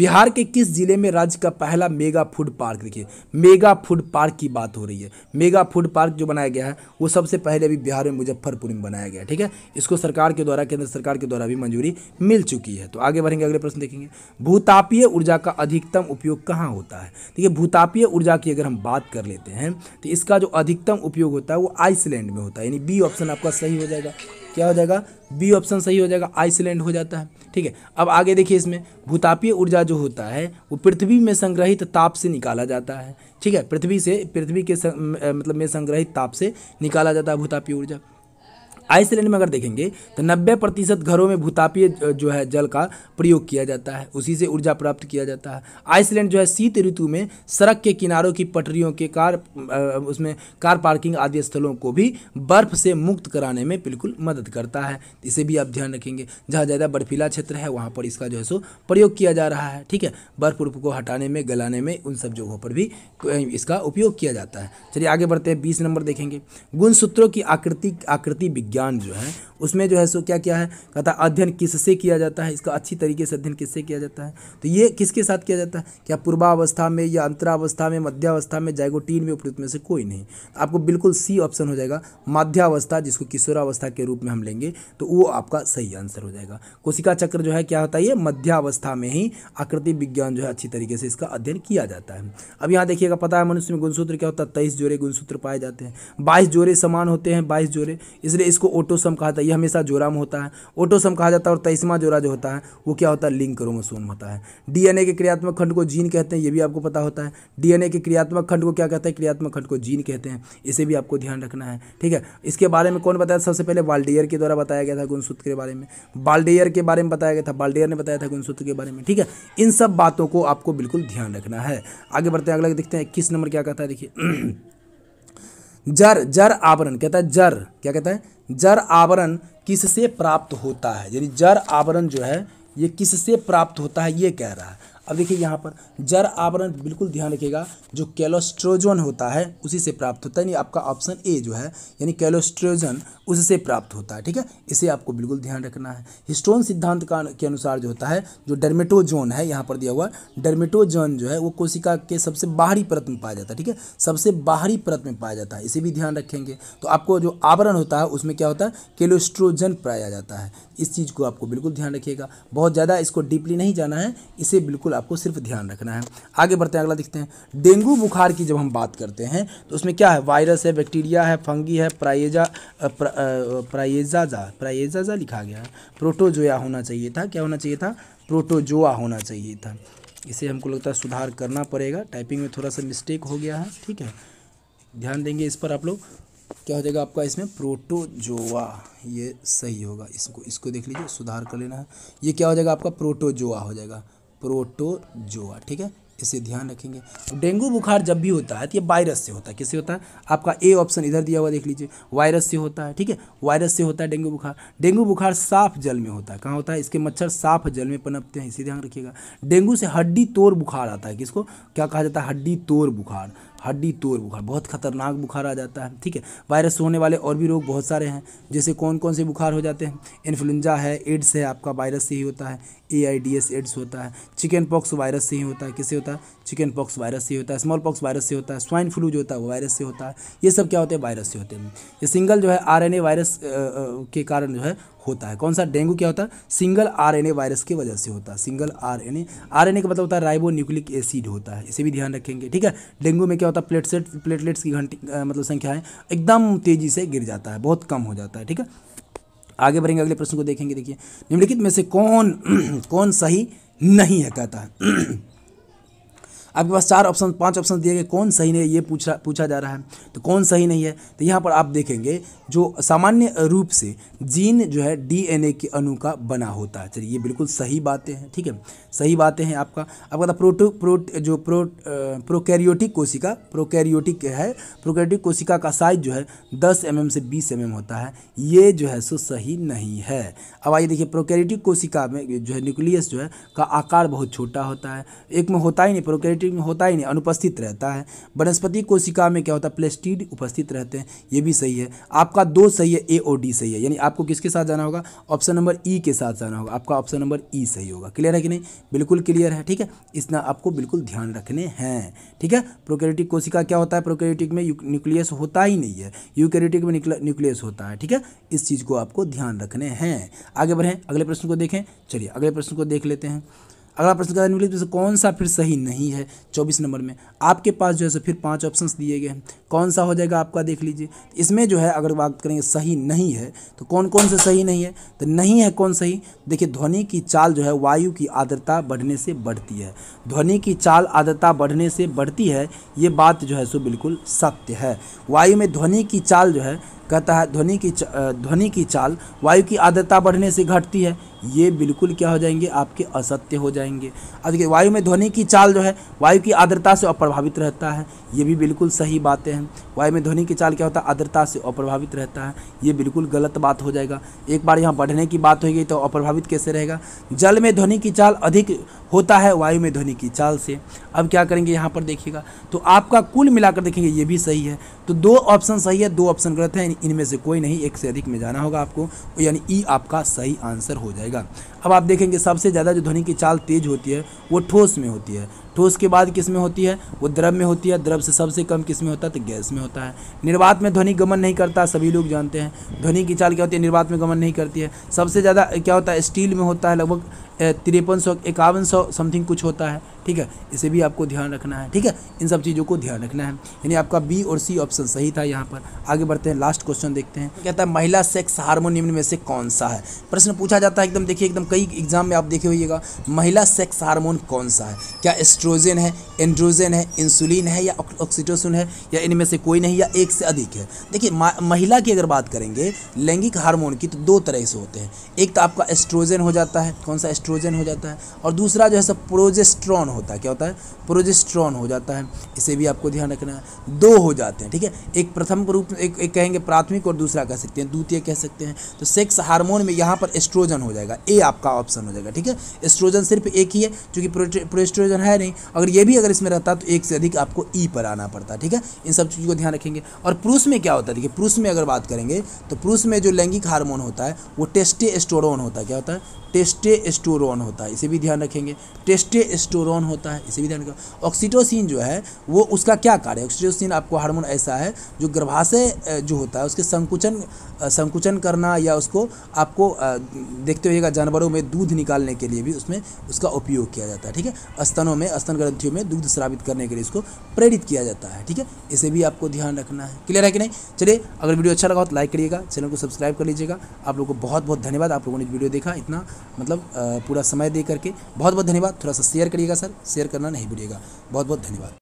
बिहार के किस जिले में राज्य का पहला मेगा फूड पार्क देखिए मेगा फूड पार्क की बात हो रही है मेगा फूड पार्क जो बनाया गया है वो सबसे पहले अभी बिहार में मुजफ्फरपुर में बनाया गया ठीक है इसको सरकार के द्वारा केंद्र सरकार के द्वारा भी मंजूरी मिल चुकी है तो आगे बढ़ेंगे अगले प्रश्न देखेंगे भूतापीय ऊर्जा का अधिकतम उपयोग कहाँ होता है देखिए भूतापीय ऊर्जा की अगर हम बात कर लेते हैं तो इसका जो अधिकतम उपयोग होता है वो आइसलैंड आइसलैंड में होता है यानी बी ऑप्शन आपका सही हो जाएगा क्या हो जाएगा बी ऑप्शन सही हो जाएगा आइसलैंड हो जाता है ठीक है अब आगे देखिए इसमें भूतापीय ऊर्जा जो होता है वो पृथ्वी में संग्रहित ताप से निकाला जाता है ठीक है पृथ्वी से पृथ्वी के मतलब में संग्रहित ताप से निकाला जाता है भूतापीय ऊर्जा आइसलैंड में अगर देखेंगे तो 90 प्रतिशत घरों में भूतापीय जो है जल का प्रयोग किया जाता है उसी से ऊर्जा प्राप्त किया जाता है आइसलैंड जो है शीत ऋतु में सड़क के किनारों की पटरियों के कार उसमें कार पार्किंग आदि स्थलों को भी बर्फ से मुक्त कराने में बिल्कुल मदद करता है इसे भी आप ध्यान रखेंगे जहाँ ज़्यादा बर्फीला क्षेत्र है वहाँ पर इसका जो है सो प्रयोग किया जा रहा है ठीक है बर्फ उर्फ को हटाने में गलाने में उन सब जगहों पर भी इसका उपयोग किया जाता है चलिए आगे बढ़ते हैं बीस नंबर देखेंगे गुणसूत्रों की आकृति आकृति विज्ञान विज्ञान जो है उसमें जो है सो क्या क्या है कहता है अध्ययन किससे किया जाता है इसका अच्छी तरीके से अध्ययन किससे किया जाता है तो ये किसके साथ किया जाता है क्या पूर्वावस्था में या अंतरावस्था में मध्यावस्था में जायगोटीन में उपयुक्त में से कोई नहीं तो आपको बिल्कुल सी ऑप्शन हो जाएगा माध्यावस्था जिसको किशोरावस्था के रूप में हम लेंगे तो वो आपका सही आंसर हो जाएगा कोशिका चक्र जो है क्या होता है ये मध्यावस्था में ही आकृति विज्ञान जो है अच्छी तरीके से इसका अध्ययन किया जाता है अब यहाँ देखिएगा पता है मनुष्य में गुणसूत्र क्या होता है तेईस जोड़े गुणसूत्र पाए जाते हैं बाईस जोड़े समान होते हैं बाईस जोड़े इसलिए इसको इसको ओटोसम कहा जाता है यह हमेशा जोरा में होता है ओटोसम कहा जाता है और तेईसवा जोरा जो होता है वो क्या होता है लिंग क्रोमोसोम होता है डीएनए के क्रियात्मक खंड को जीन कहते हैं ये भी आपको पता होता है डीएनए के क्रियात्मक खंड को क्या कहते हैं क्रियात्मक खंड को जीन कहते हैं इसे भी आपको ध्यान रखना है ठीक है इसके बारे में कौन बताया सबसे पहले वाल्डेयर के द्वारा बताया गया था गुणसूत्र के बारे में बाल्डेयर के बारे में बताया गया था बाल्डेयर ने बताया था गुणसूत्र के बारे में ठीक है इन सब बातों को आपको बिल्कुल ध्यान रखना है आगे बढ़ते हैं अगला देखते हैं इक्कीस नंबर क्या कहता है देखिए जर जर आवरण कहता है जर क्या कहता है जड़ आवरण किससे प्राप्त होता है यानी जड़ आवरण जो है ये किससे प्राप्त होता है ये कह रहा है अब देखिए यहाँ पर जर आवरण बिल्कुल ध्यान रखिएगा जो कैलोस्ट्रोजन होता है उसी से प्राप्त होता है यानी आपका ऑप्शन ए जो है यानी कैलोस्ट्रोजन उससे प्राप्त होता है ठीक है इसे आपको बिल्कुल ध्यान रखना है हिस्टोन सिद्धांत का के अनुसार जो होता है जो डर्मेटोजोन है यहाँ पर दिया हुआ डर्मेटोजोन जो है वो कोशिका के सबसे बाहरी परत में पाया जाता है ठीक है सबसे बाहरी परत में पाया जाता है इसे भी ध्यान रखेंगे तो आपको जो आवरण होता है उसमें क्या होता है केलोस्ट्रोजन पाया जाता है इस चीज़ को आपको बिल्कुल ध्यान रखिएगा बहुत ज़्यादा इसको डीपली नहीं जाना है इसे बिल्कुल आपको सिर्फ ध्यान रखना है आगे बढ़ते हैं अगला दिखते हैं डेंगू बुखार की जब हम बात करते हैं तो उसमें क्या है वायरस है बैक्टीरिया है फंगी है प्राइजा प्रा, प्राइजाजा प्राइजाजा लिखा गया है प्रोटोजोया होना चाहिए था क्या होना चाहिए था प्रोटोजोआ होना चाहिए था इसे हमको लगता है सुधार करना पड़ेगा टाइपिंग में थोड़ा सा मिस्टेक हो गया है ठीक है ध्यान देंगे इस पर आप लोग क्या हो जाएगा आपका इसमें प्रोटोजोआ ये सही होगा इसको इसको देख लीजिए सुधार कर लेना है ये क्या हो जाएगा आपका प्रोटोजोआ हो जाएगा प्रोटोजोआ ठीक है इसे ध्यान रखेंगे डेंगू बुखार जब भी होता है तो ये वायरस से होता है किससे होता है आपका ए ऑप्शन इधर दिया हुआ देख लीजिए वायरस से होता है ठीक है वायरस से होता है डेंगू बुखार डेंगू बुखार साफ जल में होता है कहाँ होता है इसके मच्छर साफ जल में पनपते हैं इसे ध्यान रखिएगा डेंगू से हड्डी तोड़ बुखार आता है किसको क्या कहा जाता है हड्डी तोड़ बुखार हड्डी तोड़ बुखार बहुत खतरनाक बुखार आ जाता है ठीक है वायरस से होने वाले और भी रोग बहुत सारे हैं जैसे कौन कौन से बुखार हो जाते हैं इन्फ्लुंजा है एड्स है आपका वायरस से ही होता है A I D S AIDS होता है चिकन पॉक्स वायरस से ही होता है किससे होता है चिकन पॉक्स वायरस से होता है स्मॉल पॉक्स वायरस से होता है स्वाइन फ्लू जो होता है वो वायरस से होता है ये सब क्या होते हैं वायरस से होते हैं ये सिंगल जो है आर एन ए वायरस के कारण जो है होता है कौन सा डेंगू क्या होता है सिंगल आरएनए वायरस की वजह से होता है सिंगल आरएनए आरएनए का मतलब होता है राइबो न्यूक्लिक एसिड होता है इसे भी ध्यान रखेंगे ठीक है डेंगू में क्या होता है प्लेटसेट प्लेटलेट्स की घंटी मतलब संख्या है एकदम तेज़ी से गिर जाता है बहुत कम हो जाता है ठीक है आगे बढ़ेंगे अगले प्रश्न को देखेंगे देखिए निम्नलिखित में से कौन कौन सही नहीं है कहता है आपके पास चार ऑप्शन पांच ऑप्शन दिए गए कौन सही नहीं है ये पूछा पूछा जा रहा है तो कौन सही नहीं है तो यहाँ पर आप देखेंगे जो सामान्य रूप से जीन जो है डीएनए के अणु का बना होता है चलिए ये बिल्कुल सही बातें हैं ठीक है सही बातें हैं आपका आपका पता प्रोटो प्रो, जो प्रो प्रोकैरियोटिक कोशिका प्रोकैरियोटिक है प्रोकैरियोटिक कोशिका का साइज जो है दस एम mm से बीस एम mm होता है ये जो है सो सही नहीं है अब आइए देखिए प्रोकैरियोटिक कोशिका में जो है न्यूक्लियस जो है का आकार बहुत छोटा होता है एक में होता ही नहीं प्रोकैरियोटिक प्लेस्टिड में होता ही नहीं अनुपस्थित रहता है वनस्पति कोशिका में क्या होता है प्लेस्टिड उपस्थित रहते हैं ये भी सही है आपका दो सही है ए और डी सही है यानी आपको किसके साथ जाना होगा ऑप्शन नंबर ई के साथ जाना होगा आपका ऑप्शन नंबर ई सही होगा क्लियर है कि नहीं बिल्कुल क्लियर है ठीक है इसना आपको बिल्कुल ध्यान रखने हैं ठीक है प्रोकेरेटिक कोशिका क्या होता है प्रोकेरेटिक में न्यूक्लियस होता ही नहीं है यूकेरेटिक में न्यूक्लियस होता है ठीक है इस चीज़ को आपको ध्यान रखने हैं आगे बढ़ें अगले प्रश्न को देखें चलिए अगले प्रश्न को देख लेते हैं अगला प्रश्न का तो कौन सा फिर सही नहीं है चौबीस नंबर में आपके पास जो है सो फिर पाँच ऑप्शंस दिए गए हैं कौन सा हो जाएगा आपका देख लीजिए तो इसमें जो है अगर बात करेंगे सही नहीं है तो कौन कौन से सही नहीं है तो नहीं है कौन सही देखिए ध्वनि की चाल जो है वायु की आर्द्रता बढ़ने से बढ़ती है ध्वनि की चाल आर्द्रता बढ़ने से बढ़ती है ये बात जो है सो बिल्कुल सत्य है वायु में ध्वनि की चाल जो है कहता है ध्वनि की ध्वनि की चाल वायु की आर्द्रता बढ़ने से घटती है ये बिल्कुल क्या हो जाएंगे आपके असत्य हो जाएंगे अब देखिए वायु में ध्वनि की चाल जो है वायु की आर्द्रता से अप्रभावित रहता है ये भी बिल्कुल सही बातें हैं वायु में ध्वनि की चाल क्या होता है आद्रता से अप्रभावित रहता है ये बिल्कुल गलत बात हो जाएगा एक बार यहाँ बढ़ने की बात होगी तो अप्रभावित कैसे रहेगा जल में ध्वनि की चाल अधिक होता है वायु में ध्वनि की चाल से अब क्या करेंगे यहाँ पर देखिएगा तो आपका कुल मिलाकर देखेंगे ये भी सही है तो दो ऑप्शन सही है दो ऑप्शन गलत है इनमें से कोई नहीं एक से अधिक में जाना होगा आपको यानी ई आपका सही आंसर हो जाएगा अब आप देखेंगे सबसे ज़्यादा जो ध्वनि की चाल तेज होती है वो ठोस में होती है ठोस तो के बाद किस में होती है वो द्रव में होती है द्रव से सबसे कम किस में होता है तो गैस में होता है निर्वात में ध्वनि गमन नहीं करता सभी लोग जानते हैं ध्वनि की चाल क्या होती है निर्वात में गमन नहीं करती है सबसे ज़्यादा क्या होता है स्टील में होता है लगभग तिरपन सौ इक्यावन सौ समथिंग कुछ होता है ठीक है इसे भी आपको ध्यान रखना है ठीक है इन सब चीज़ों को ध्यान रखना है यानी आपका बी और सी ऑप्शन सही था यहाँ पर आगे बढ़ते हैं लास्ट क्वेश्चन देखते हैं कहता है महिला सेक्स हार्मोन निम्न में से कौन सा है प्रश्न पूछा जाता है एकदम देखिए एकदम कई एग्जाम में आप देखे हुईगा महिला सेक्स हार्मोन कौन सा है क्या एस्ट्रोजन है एंड्रोजन है इंसुलिन है या ऑक्सीटोसिन है या इनमें से कोई नहीं या एक से अधिक है देखिए महिला की अगर बात करेंगे लैंगिक हार्मोन की तो दो तरह से होते हैं एक तो आपका एस्ट्रोजन हो जाता है कौन सा एस्ट्रोजन हो जाता है और दूसरा जो है सब प्रोजेस्ट्रॉन होता है क्या होता है प्रोजेस्ट्रॉन हो जाता है इसे भी आपको ध्यान रखना है दो हो जाते हैं ठीक है एक प्रथम रूप एक, एक कहेंगे प्राथमिक और दूसरा कह सकते हैं द्वितीय कह सकते हैं तो सेक्स हार्मोन में यहाँ पर एस्ट्रोजन हो जाएगा ए आपका ऑप्शन हो जाएगा ठीक है एस्ट्रोजन सिर्फ एक ही है चूँकि प्रोस्ट्रोजन है नहीं अगर ये भी अगर इसमें रहता तो एक से अधिक आपको ई e पर आना पड़ता ठीक है इन सब चीज़ों को ध्यान रखेंगे और पुरुष में क्या होता है देखिए पुरुष में अगर बात करेंगे तो पुरुष में जो लैंगिक हार्मोन होता है वो टेस्टे होता है क्या होता है टेस्टे होता है इसे भी ध्यान रखेंगे टेस्टे कौन होता है इसे भी ध्यान ऑक्सीटोसिन जो है वो उसका क्या कार्य है ऑक्सीटोसिन आपको हार्मोन ऐसा है जो गर्भाशय जो होता है उसके संकुचन संकुचन करना या उसको आपको देखते हुएगा जानवरों में दूध निकालने के लिए भी उसमें उसका उपयोग किया जाता है ठीक है स्तनों में स्तन ग्रंथियों में दूध श्रावित करने के लिए इसको प्रेरित किया जाता है ठीक है इसे भी आपको ध्यान रखना है क्लियर है कि नहीं चलिए अगर वीडियो अच्छा लगा तो लाइक करिएगा चैनल को सब्सक्राइब कर लीजिएगा आप लोगों को बहुत बहुत धन्यवाद आप लोगों ने वीडियो देखा इतना मतलब पूरा समय दे करके बहुत बहुत धन्यवाद थोड़ा सा शेयर करिएगा सर शेयर करना नहीं भूलिएगा बहुत बहुत धन्यवाद